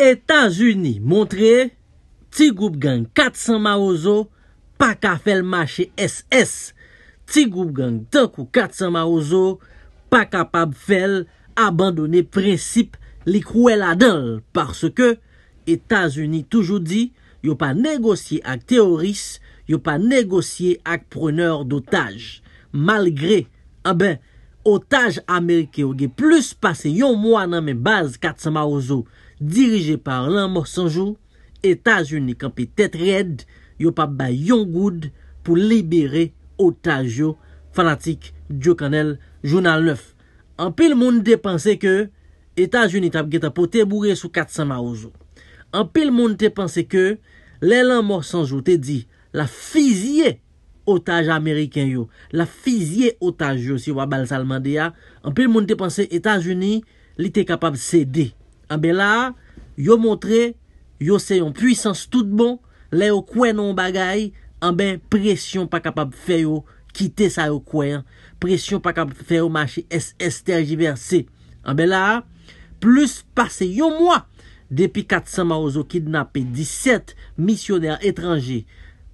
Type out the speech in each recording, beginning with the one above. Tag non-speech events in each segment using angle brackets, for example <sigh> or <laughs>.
Etasuni montre, ti goup gen 400 ma ozo, pa ka fel mache SS. Ti goup gen tankou 400 ma ozo, pa kapab fel abandone prinsip likou el adel. Parce ke, etasuni toujou di, yo pa negosye ak teoris, yo pa negosye ak preneur dotaj. Malgre, abe, ah otaj Amerike ouge plus pase yon mwa nan men baz 400 ma ozo. Dirije par lanmorsanjou Etajouni kampi tet red Yo pap ba yon goud Pou libere otaj yo Fanatik Diokanel Jounal 9 Anpil moun te panse ke Etajouni tap geta pou te bourre sou 400 maouzo Anpil moun te panse ke Le lanmorsanjou te di La fizye otaj ameriken yo La fizye otaj yo Si wabal salman de ya Anpil moun te panse etajouni Li te kapab sede Anbe ah, la, yo montre, yo se yon puissance tout bon, la yo kwen non bagay, anbe ah, presyon pa kapab fè yo, kite sa yo kwen, presyon pa kapab fè yo mache esterjiverse. Anbe ah, la, plus pase yon mwa, depi 400 maouzo kidnapé 17 misyonèr etranje,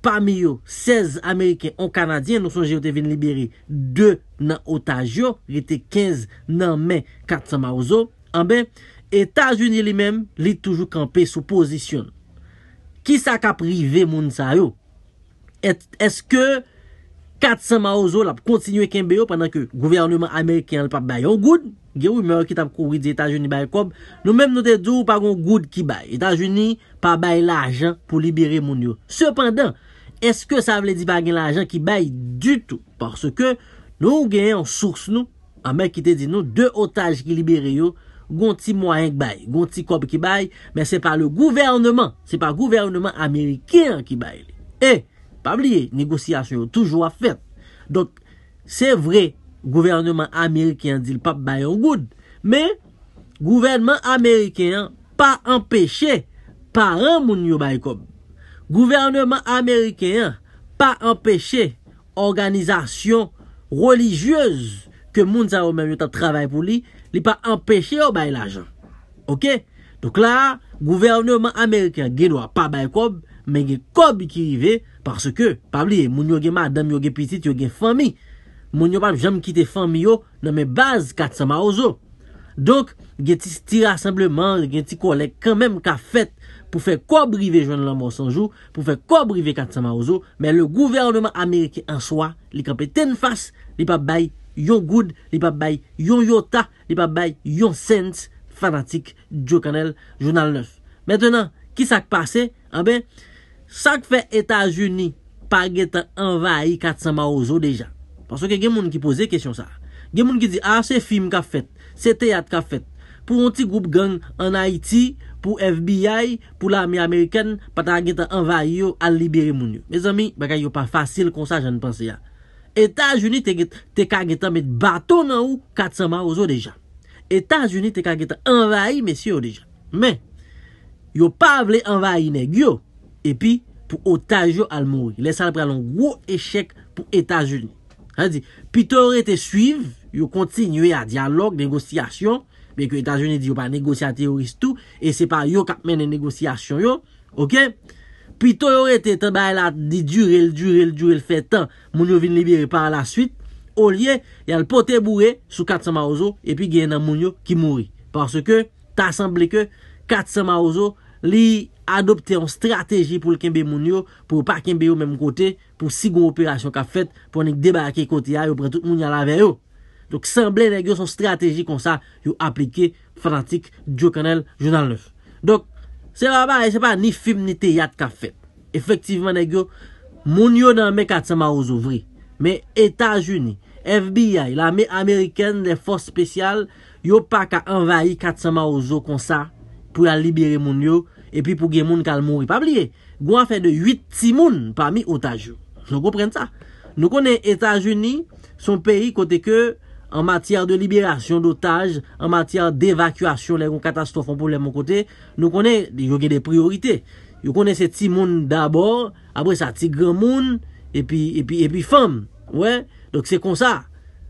parmi yo 16 Ameriken ou Kanadyen, nou son je yote vin libere 2 nan otaj yo, rete 15 nan men 400 maouzo, anbe... Etajouni li mem li toujou kampe sou posisyon. Ki sa ka prive moun sa yo? Eske 400 maouzo la pou kontinue kenbe yo pandan ke gouvernement Amerikyan li pa bay yon goud? Ge ou yon merke tap kouwi di etajouni bay koum? Nou mem nou te dou pa goun goud ki bay. Etajouni pa bay la ajan pou libere moun yo. Sependan, eske sa vle di bagen la ajan ki bay du tout? Parce ke nou genye an sours nou, Amerikite di nou, de otaj ki libere yo, Gon ti mwenk bay, gon ti kob ki bay, men se pa le gouvernement, se pa gouvernement Ameriken ki bay li. E, pa bliye, negosyasyon yo toujwa fet. Donk, se vre, gouvernement Ameriken di l pap bay an goud. Men, gouvernement Ameriken pa empeshe paran moun yo bay kob. Gouvernement Ameriken pa empeshe organizasyon religyez ke moun zavou men yo ta travay pou li, Li pa empèche yo bay la jan Ok? Donc la, gouvernement amerikè gen do a pa bay kob Men gen kob ki rive Parce que, pabli, moun yo gen madame Yo gen piti, yo gen fami Moun yo pa jom kite fami yo Nan men baz katsama ozo Donc, gen ti stira asembleman Gen ti kolek kan men ka fet Pou fe kob rive joan lanman sanjou Pou fe kob rive katsama ozo Men le gouvernement amerikè an soa Li kape ten fass, li pa bay katsama yon goud li pa bay yon yota li pa bay yon sens fanatik Djo Kanel, Jounal 9 Mètenan, ki sak pase? A ah be, sak fe Etat-Unis pa getan envay 400 maouzo deja Paso ke gen moun ki pose kesyon sa Gen moun ki di, a ah, se film ka fet, se teyat ka fet pou an ti goup gen an Haiti, pou FBI pou l'ami Ameriken, pa ta getan envay yo a libere moun yo Mes ami, baka yo pa fasil kon sa jen panse ya Etajouni te ka getan met baton nan ou, kat sa ma ou zo deja. Etajouni te ka getan envahi, mesye ou deja. Men, yo pavle envahi neg yo, epi pou otaj yo almouri. Lesan pre lon wou echek pou etajouni. Pite ore te suiv, yo kontinye a dialog, negosyasyon, men ke etajouni di yo pa negosyate yo is tou, e se pa yo ka men negosyasyon yo, ok? Pi tou yon rete tan bay la di djurel djurel djurel fè tan Moun yo vin libere par la suite O liye yal pote boure sou Katsama Ozo E pi gen nan moun yo ki mouri Parce ke ta sanble ke Katsama Ozo Li adopte yon strategi pou l kenbe moun yo Pou pa kenbe yo menm kote Pou si goun operasyon ka fèt Pou anek debayake kote ya yo prete moun ya la veyo Dok sanble le gyo son strategi kon sa Yo aplike fanatik diyo kanel jounan lef Dok Se la ba, e se pa ni film ni te yad ka fet. Efektivman e gyo, moun yo nan me 400 maouzo vri. Me Etat-Juni, FBI, la me Ameriken, le force special, yo pa ka envahi 400 maouzo kon sa, pou ya libere moun yo, e pi pou gen moun kal moun, e pa bli e. Gwa fe de 8 timoun parmi otaj yo. J nou kompren sa. Nou konen Etat-Juni, son peyi kote ke... An matyar de liberasyon, d'otaj, an matyar de evakyasyon, lè yon katastrofon pou lè mwen kote, nou konen, yon gen de priorite. Yon konen se ti moun d'abor, apre sa ti gran moun, epi fem. Ouè, dok se konsa.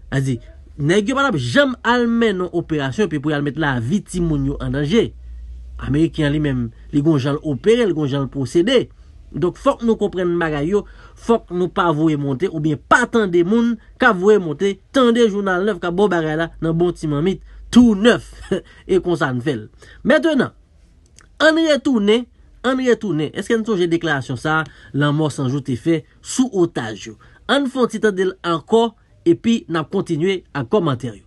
An zi, nan yon gyo panap, jem almen yon operasyon, pe pou yon almen la vitimoun yon andanje. Amerikyan li men, li gon jan l'opere, li gon jan l'posede. Donk fok nou komprenn bagay yo, fok nou pa avoye monte ou bien pa tan de moun ka avoye monte tan de jounal 9 ka bo bagay la nan bon timan mit tou 9 <laughs> e konsan fel. Metenan, an retounen, an retounen, esken souje deklarasyon sa la mò sanjouti fe sou otaj yo. An fon titan del anko epi nan kontinwe an komanteryo.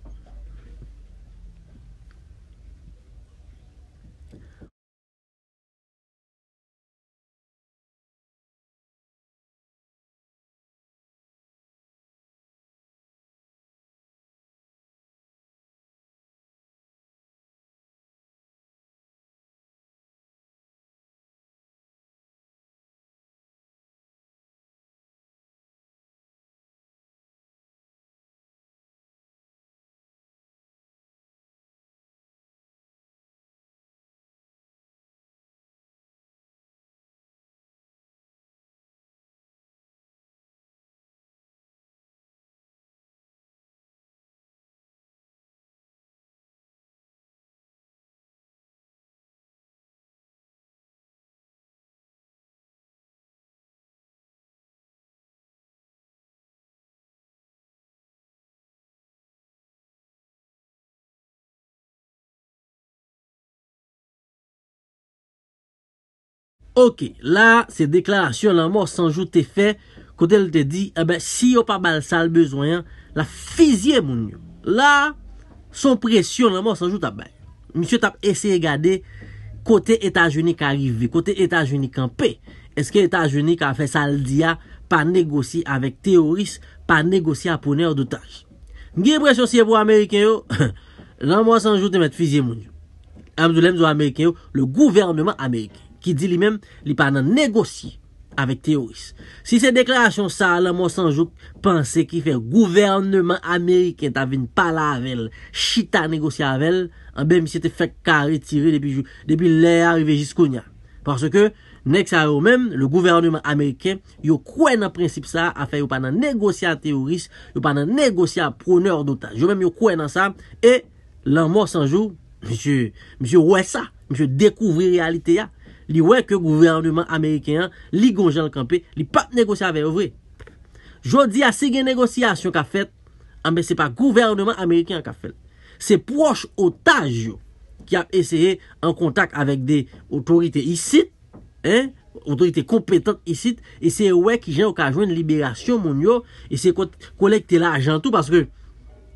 Ok, la, se deklarasyon la mò sanjou te fe, kote el te di, ebe eh si yo pa bal sal bezoyan, la fizye moun yo. La, son presyon la mò sanjou tap bay. Misyon tap eseye gade kote etajounik arive, kote etajounik anpe, eske etajounik a fe sal diya, pa negosi avèk teoris, pa negosi aponèr doutaj. Mge presyon siye pou Amerike yo, la <laughs> mò sanjou te met fizye moun yo. Amdoulèm zo Amerike yo, le gouvernement Amerike. Ki di li men, li pa nan negosi Avèk teoris Si se deklarasyon sa, la mò sanjouk Pense ki fè gouvernement amerikèn Ta vin pala avèl Chita negosi avèl An bèm si te fè kare tirè Depi lèy arrivè jiskoun ya Parce ke, nek sa yo men Le gouvernement amerikèn Yo kwen nan prinsip sa A fè yo pa nan negosi a teoris Yo pa nan negosi a proneur dota Yo mèm yo kwen nan sa E, la mò sanjouk Mi se wè sa Mi se dekouvri realite ya li wè ke gouvernement Ameriken an, li gongen an kampe, li pat negosya avè vè. Jodi ase gen negosyasyon ka fèt, anbe se pa gouvernement Ameriken an ka fèt. Se proche otaj yo, ki ap eseye an kontak avèk de otorite isi, eh, otorite kompetant isi, ese eh wè ki jen okajwen liberasyon moun yo, ese kolekte la ajantou, paske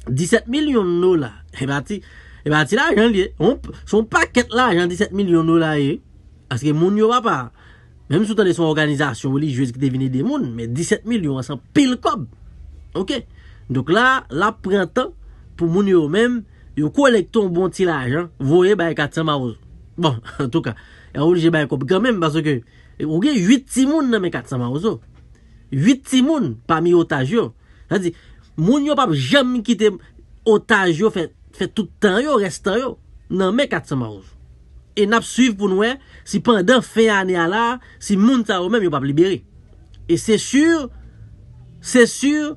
17 milyon nou la, e bati la ajantou, son paket la ajantou, 17 milyon nou la e, Aske moun yo wap a, mèm sou tanè son organizasyon ou li, jwez ki devine de moun, mè 17000 yon an san pil kob. Ok? Dok la, la prèntan, pou moun yo mèm, yo kolek ton bon tilajan, vore baye 400 maroz. Bon, <laughs> en tout ka, yon ou li jè baye kob. Gan mèm, baso ke, ok, 8 timoun nan mè 400 maroz yo. 8 timoun, pa mi otaj yo. Zadi, moun yo wap jèm kite otaj yo, fè tout tan yo, restan yo, nan mè 400 maroz yo. E nap suiv pou nouè si pandan fey ane ala si moun ta ou menm yo pap libere. E se sur, se sur,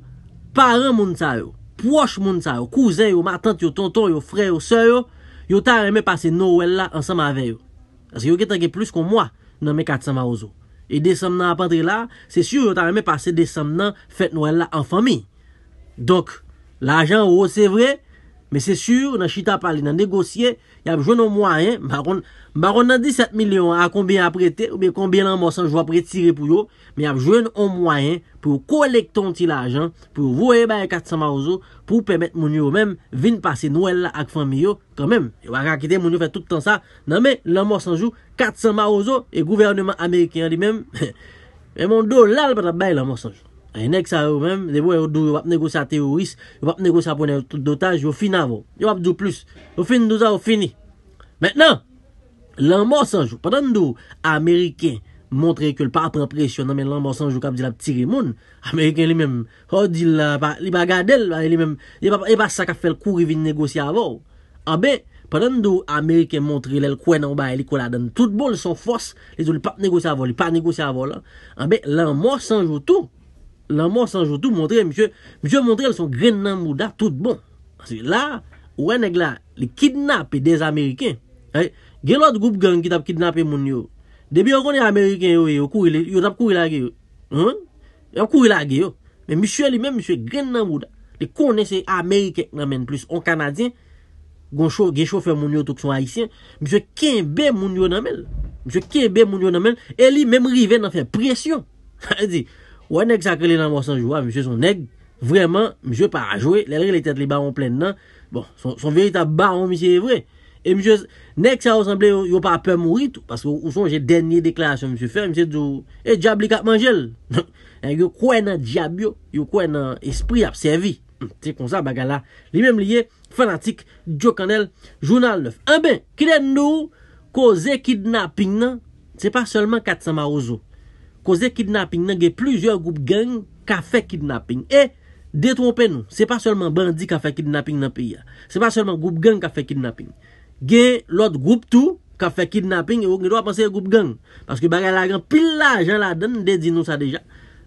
paran moun ta ou, proche moun ta ou, kouzen yo, matante yo, tonton yo, freyo, seyo, yo ta reme pase nouè la ansam aveyo. Asi yo ketanke plus kon mwa nanme kat sa ma ouzo. E desam nan apandri la, se sur yo ta reme pase desam nan fet nouè la an fami. Dok, la jan ou oh, ose vre... Men se sur, nan chita pali, nan negosye, y ap jwen an mwayen, baron nan 17 milyon a konbyen ap rete, ou men konbyen an mwosanj wap re tire pou yo, men y ap jwen an mwayen pou kolek ton tilajan, pou vouye bay 400 maouzo, pou pemet moun yo men vin pase nouel la ak fami yo, kan men, y wak akite moun yo fè tout tan sa, nan men, l'an mwosanj yo, 400 maouzo, e gouvernement amerikyan di men, men moun do lal pata bay l'an mwosanj yo. Enèk sa ou mèm, dè wè ou dou yo wap negosya teoris, yo wap negosya pwene yo tout dotaj, yo fin avò. Yo wap dou plus. Yo fin dou sa, yo fini. Mètenan, lè an mò sanjou. Padèn dou Amerikè montre ke l'papre presyonan, men lè an mò sanjou kap di la ptiri moun, Amerikè li mèm, kò di la, li bagadel, li mèm, li pa sakafèl kou rivi negosya avò. An bè, padèn dou Amerikè montre lè l'kwen an bay, li kou la den, tout bon, li son fòs, li sou l'pap negosya avò, li pa negosya avò, an bè, lè La monsan joutou mwontre, mwontre el son gren nan mwouda tout bon. La, wè neg la, li kidnapè des Amerikèn. Gè lòt goup gangi tap kidnapè moun yo. Debi yo konè Amerikèn yo, yo tap kouri la ge yo. Yo tap kouri la ge yo. Men mwonsan li men mwonsan gren nan mwouda. Li konè se Amerikèn nan men plus. On Kanadyen, gen chofer moun yo touk son Haitien. Mwonsan kenbe moun yo nan men. Mwonsan kenbe moun yo nan men. El li men mwonsan rive nan fè presyon. Mwen di... Wè nèk sa kre li nan mwosan jwa, msè son nèk, vwèman, msè pa a jwè, lè lè lè tèt li baron plèn nan, bon, son veyita baron msè vwè. E msè, nèk sa osemblè yo pa apè mwouri tou, paskè ou son jè denye deklarasyon msè fè, msè djou, e, djab li kap manjèl. <laughs> E yo kwen nan djabyo, yo kwen nan espri apsevi, hm, ti kon sa bagala, li mèm liye fanatik, djok anel, jounal 9. An eh ben, ki den nou koze kidnapping nan, ti pa selman katsama ozo. Koze kidnaping nan gen plusyo goup gang ka fe kidnaping. E detwope nou. Se pa solman bandi ka fe kidnaping nan piya. Se pa solman goup gang ka fe kidnaping. Gen lot goup tou, ka fe kidnaping, yo gen do a pense goup gang. Paske baga la gen pil la jan la den, dedin nou sa deja.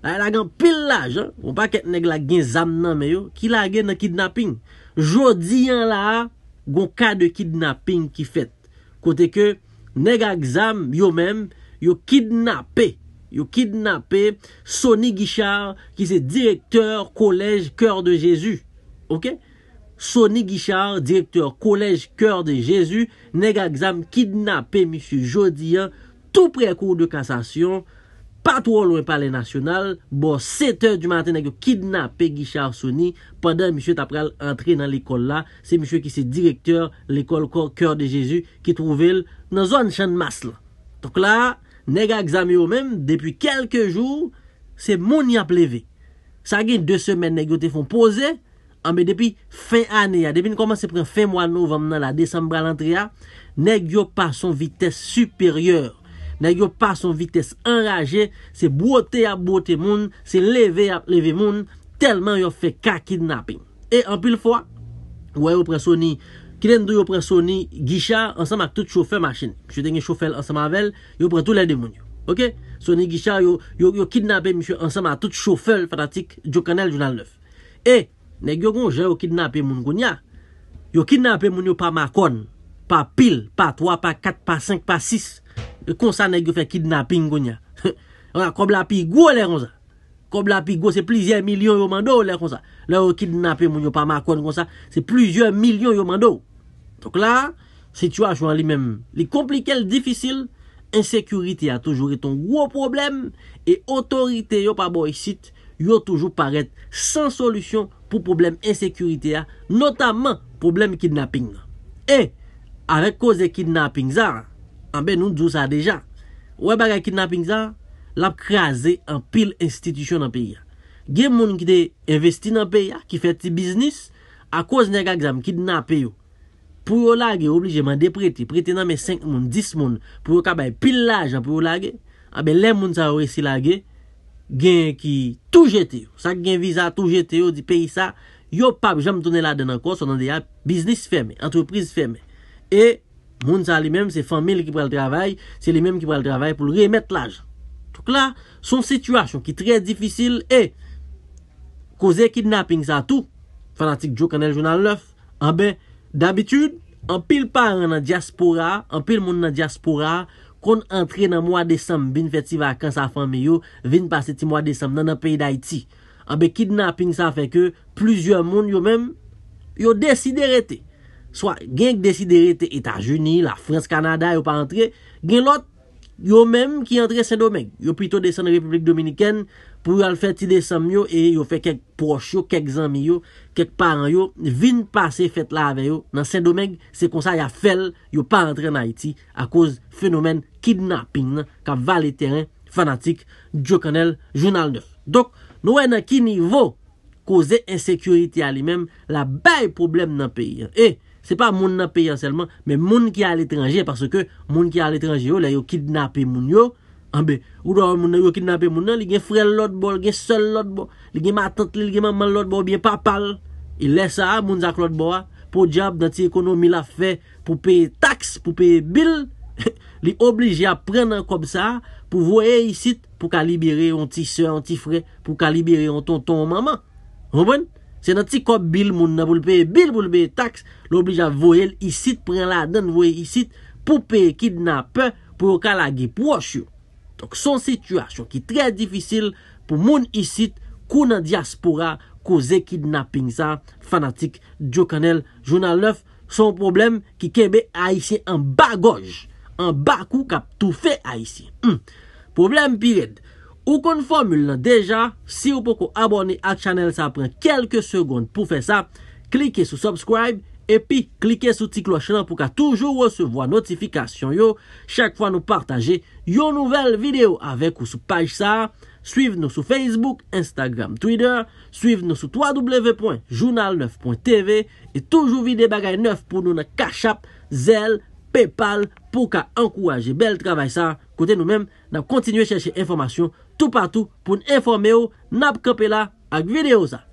La gen pil la jan, ou bon, pa ket neg la gen zam nan me yo, ki la gen na kidnaping. Jodi yan la, gon ka de kidnaping ki fet. Kote ke, neg a gzam yo men, yo kidnapé. Yo kidnapé Sonny Guichard ki se direktor kolèj Kœur de Jésus. Ok? Sonny Guichard, direktor kolèj Kœur de Jésus, neg a gzam kidnapé M. Jody tou prekou de kassasyon patou ou loun palè national bo setèr du matè neg yo kidnapé Guichard Sonny pandè M. taprel antre nan l'ekol la se M. ki se direktor l'ekol Kœur de Jésus ki trouvel nan zon chan mas la. Tok la... Neg a egzame yo men, depi kelke jou, se moun yap leve. Sa gen de semen neg yo te fon pose, anbe depi fe ane ya, depi ni koman se pren fe mwan nou vaman nan la decembra lan tre ya, neg yo pa son vites superyor, neg yo pa son vites enraje, se bote a bote moun, se leve a leve moun, telman yo fe kakidnapin. E anpil fwa, wè yo pren soni, Ki den do yo pre Sonny Gichard ansem ak tout choufeur ma chen. Mchou den gen choufeur ansem avel, yo pre tout lèdè moun yo. Ok? Sonny Gichard yo kidnapè mchou ansem ak tout choufeur pratik Djokanel Jounal 9. E, negyo konjè yo kidnapè moun goun ya. Yo kidnapè moun yo pa makon, pa pil, pa 3, pa 4, pa 5, pa 6. E kon sa negyo fe kidnapè moun goun ya. Kon <laughs> la pi go lè kon sa. Kon la pi go se plizye milyon yo mandou lè kon sa. Le yo kidnapè moun yo pa makon kon sa. Se plizye milyon yo mandou. Tok bon la, situasyon li men, li komplike, li difisil, insekurite ya toujou re ton wou problem, e otorite yo pa bo yisit, yo toujou paret san solusyon pou problem insekurite ya, notamen problem kidnapping. E, awek koze kidnapping za, anbe nou djou sa deja, wè baga kidnapping za, lap kreaze an pil institisyon nan pe ya. Gen moun ki de investi nan pe ya, ki fe ti biznis, a koz nekak zam kidnape yo. pou yo lage, oblijeman depreti, preti nan men 5 moun, 10 moun, pou yo kabay pil laj an pou yo lage, abe le moun sa ou resi lage, gen ki tou jeti, sa gen viza tou jeti yo, di peyi sa, yo pab, jan m tounen la dena kos, an de ya, biznis feme, antreprise feme, e, moun sa li men, se famil ki pral travay, se li men ki pral travay pou l remet laj. Tuk la, son situasyon ki tre difícil, e, koze kidnapping sa tou, fanatik Joe Kanel, jounal 9, abe, D'habitude, an pil par an a diaspora, an pil moun an a diaspora, kon entre nan mwa desem bin feti vakans a fami yo, vin pase ti mwa desem nan an peyi da iti. An ah be kidnapping sa feke, plizye moun yo men, yo desiderete. So, genk desiderete Etajouni, la Frans Kanada yo pa entre, gen lot. Yo mèm ki entre Saint-Domingue, yo pwito desen Republik Dominikèn pou yo al fè ti desenm yo e yo fè kek proche yo, kek zami yo, kek paran yo, vin pase fèt la avè yo. Nan Saint-Domingue, se kon sa ya fèl yo pa entre Naiti a koz fenomen kidnapping nan, ka va le teren fanatik, Djo kanel, Jounal 9. Dok, nou wè nan ki nivou koze ensekuriti a li mèm, la bay problem nan peyi, eh! Se pa moun na peyan selman, men moun ki al etranje, parce ke moun ki al etranje yo, la yo kidnapé moun yo, anbe, ou do an moun yo kidnapé moun yo, li gen frel lot bo, li gen sel lot bo, li gen matant li, li gen mamal lot bo, li gen papal, il lesa a moun zak lot bo a, pou diap dan ti ekonomi la fe, pou pey taks, pou pey bil, li <laughs> oblige a pren nan kob sa, pou voye yisit, pou ka libere yon ti se, yon ti fre, pou ka libere yon ton ton maman, moun moun, Se nan ti kop bil moun nan poulpe bil poulpe taks, l'oblija voyel isit pre la den voye isit pou pe kidnap pou yon ka lagi pwosyo. Son situasyon ki tre difisil pou moun isit kou nan diaspora kouze kidnapping sa fanatik Djo Kanel. Jounal 9, son problem ki kebe a isi an bagoj, an bakou kap toufe a isi. Hmm. Problem pired. Ou kon formule nan deja, si ou pou kon abone ak chanel sa apren kelke segonde pou fe sa, klike sou subscribe, epi klike sou ti kloche nan pou ka toujou recevo a notifikasyon yo, chak fwa nou partaje yo nouvel video avek ou sou paj sa, suive nou sou Facebook, Instagram, Twitter, suive nou sou www.journal9.tv, e toujou vide bagay neuf pou nou na kachap, zel, Paypal, pou ka ankouraje bel trabay sa, kote nou men nan kontinue cheshe informasyon, tout patou pou n'enforme ou nab kope la ak video za.